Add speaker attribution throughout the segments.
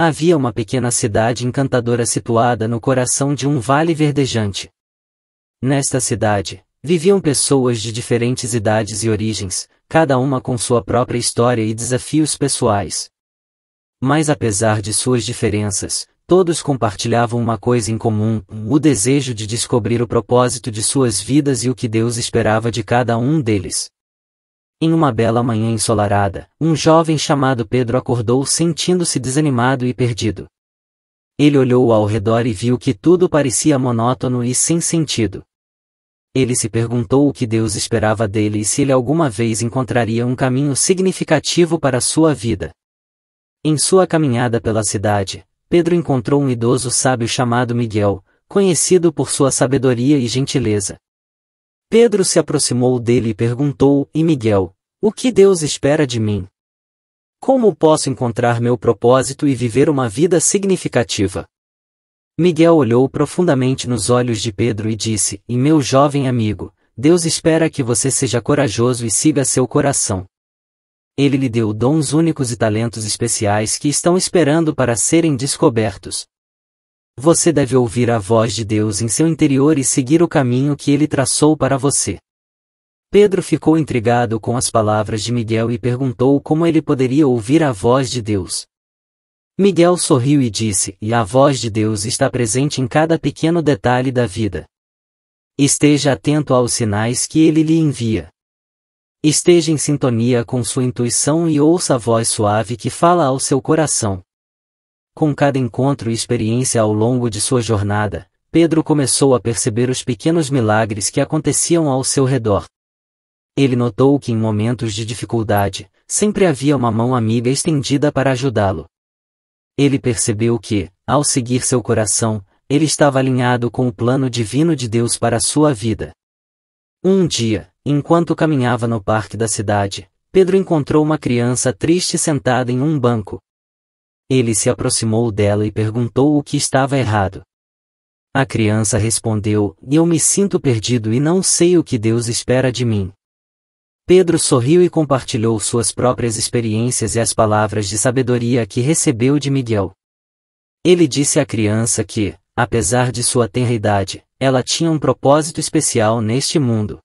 Speaker 1: Havia uma pequena cidade encantadora situada no coração de um vale verdejante. Nesta cidade, viviam pessoas de diferentes idades e origens, cada uma com sua própria história e desafios pessoais. Mas apesar de suas diferenças, todos compartilhavam uma coisa em comum, o desejo de descobrir o propósito de suas vidas e o que Deus esperava de cada um deles. Em uma bela manhã ensolarada, um jovem chamado Pedro acordou sentindo-se desanimado e perdido. Ele olhou ao redor e viu que tudo parecia monótono e sem sentido. Ele se perguntou o que Deus esperava dele e se ele alguma vez encontraria um caminho significativo para sua vida. Em sua caminhada pela cidade, Pedro encontrou um idoso sábio chamado Miguel, conhecido por sua sabedoria e gentileza. Pedro se aproximou dele e perguntou, e Miguel, o que Deus espera de mim? Como posso encontrar meu propósito e viver uma vida significativa? Miguel olhou profundamente nos olhos de Pedro e disse, e meu jovem amigo, Deus espera que você seja corajoso e siga seu coração. Ele lhe deu dons únicos e talentos especiais que estão esperando para serem descobertos, você deve ouvir a voz de Deus em seu interior e seguir o caminho que ele traçou para você. Pedro ficou intrigado com as palavras de Miguel e perguntou como ele poderia ouvir a voz de Deus. Miguel sorriu e disse: E a voz de Deus está presente em cada pequeno detalhe da vida. Esteja atento aos sinais que ele lhe envia. Esteja em sintonia com sua intuição e ouça a voz suave que fala ao seu coração. Com cada encontro e experiência ao longo de sua jornada, Pedro começou a perceber os pequenos milagres que aconteciam ao seu redor. Ele notou que em momentos de dificuldade, sempre havia uma mão amiga estendida para ajudá-lo. Ele percebeu que, ao seguir seu coração, ele estava alinhado com o plano divino de Deus para sua vida. Um dia, enquanto caminhava no parque da cidade, Pedro encontrou uma criança triste sentada em um banco. Ele se aproximou dela e perguntou o que estava errado. A criança respondeu: Eu me sinto perdido e não sei o que Deus espera de mim. Pedro sorriu e compartilhou suas próprias experiências e as palavras de sabedoria que recebeu de Miguel. Ele disse à criança que, apesar de sua tenra idade, ela tinha um propósito especial neste mundo.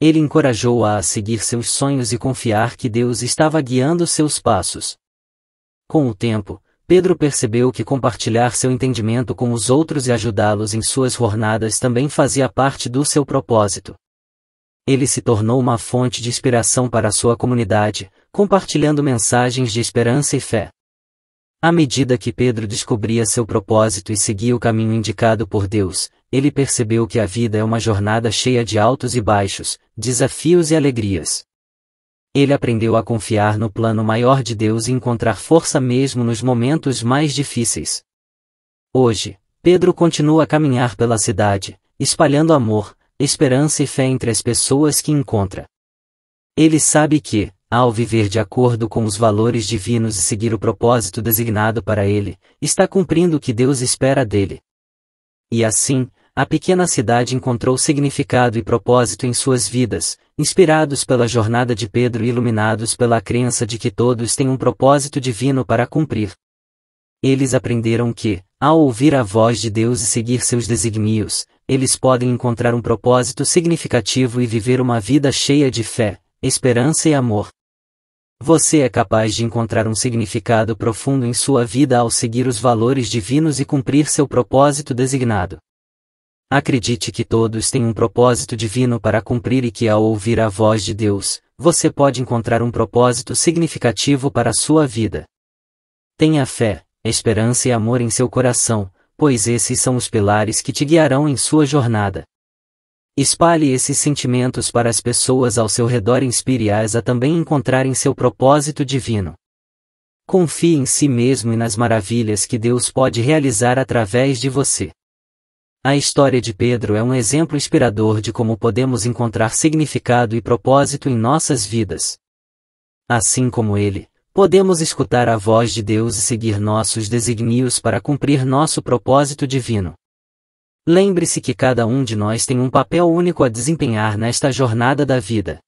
Speaker 1: Ele encorajou-a a seguir seus sonhos e confiar que Deus estava guiando seus passos. Com o tempo, Pedro percebeu que compartilhar seu entendimento com os outros e ajudá-los em suas jornadas também fazia parte do seu propósito. Ele se tornou uma fonte de inspiração para sua comunidade, compartilhando mensagens de esperança e fé. À medida que Pedro descobria seu propósito e seguia o caminho indicado por Deus, ele percebeu que a vida é uma jornada cheia de altos e baixos, desafios e alegrias ele aprendeu a confiar no plano maior de Deus e encontrar força mesmo nos momentos mais difíceis. Hoje, Pedro continua a caminhar pela cidade, espalhando amor, esperança e fé entre as pessoas que encontra. Ele sabe que, ao viver de acordo com os valores divinos e seguir o propósito designado para ele, está cumprindo o que Deus espera dele. E assim, a pequena cidade encontrou significado e propósito em suas vidas, inspirados pela jornada de Pedro e iluminados pela crença de que todos têm um propósito divino para cumprir. Eles aprenderam que, ao ouvir a voz de Deus e seguir seus desígnios, eles podem encontrar um propósito significativo e viver uma vida cheia de fé, esperança e amor. Você é capaz de encontrar um significado profundo em sua vida ao seguir os valores divinos e cumprir seu propósito designado. Acredite que todos têm um propósito divino para cumprir e que ao ouvir a voz de Deus, você pode encontrar um propósito significativo para a sua vida. Tenha fé, esperança e amor em seu coração, pois esses são os pilares que te guiarão em sua jornada. Espalhe esses sentimentos para as pessoas ao seu redor e inspire-as a também encontrarem seu propósito divino. Confie em si mesmo e nas maravilhas que Deus pode realizar através de você. A história de Pedro é um exemplo inspirador de como podemos encontrar significado e propósito em nossas vidas. Assim como ele, podemos escutar a voz de Deus e seguir nossos desígnios para cumprir nosso propósito divino. Lembre-se que cada um de nós tem um papel único a desempenhar nesta jornada da vida.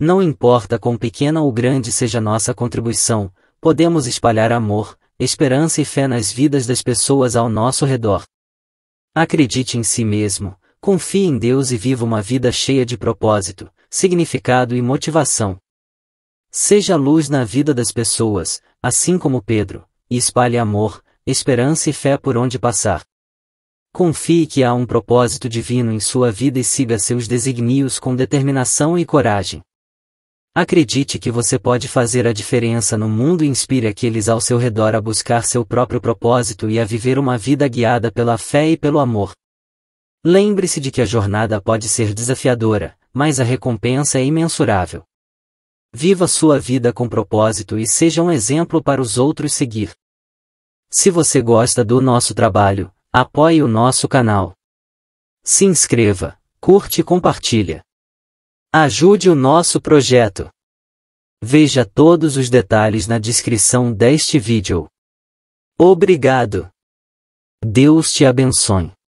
Speaker 1: Não importa quão pequena ou grande seja nossa contribuição, podemos espalhar amor, esperança e fé nas vidas das pessoas ao nosso redor. Acredite em si mesmo, confie em Deus e viva uma vida cheia de propósito, significado e motivação. Seja luz na vida das pessoas, assim como Pedro, e espalhe amor, esperança e fé por onde passar. Confie que há um propósito divino em sua vida e siga seus desígnios com determinação e coragem. Acredite que você pode fazer a diferença no mundo e inspire aqueles ao seu redor a buscar seu próprio propósito e a viver uma vida guiada pela fé e pelo amor. Lembre-se de que a jornada pode ser desafiadora, mas a recompensa é imensurável. Viva sua vida com propósito e seja um exemplo para os outros seguir. Se você gosta do nosso trabalho, apoie o nosso canal. Se inscreva, curte e compartilha. Ajude o nosso projeto. Veja todos os detalhes na descrição deste vídeo. Obrigado. Deus te abençoe.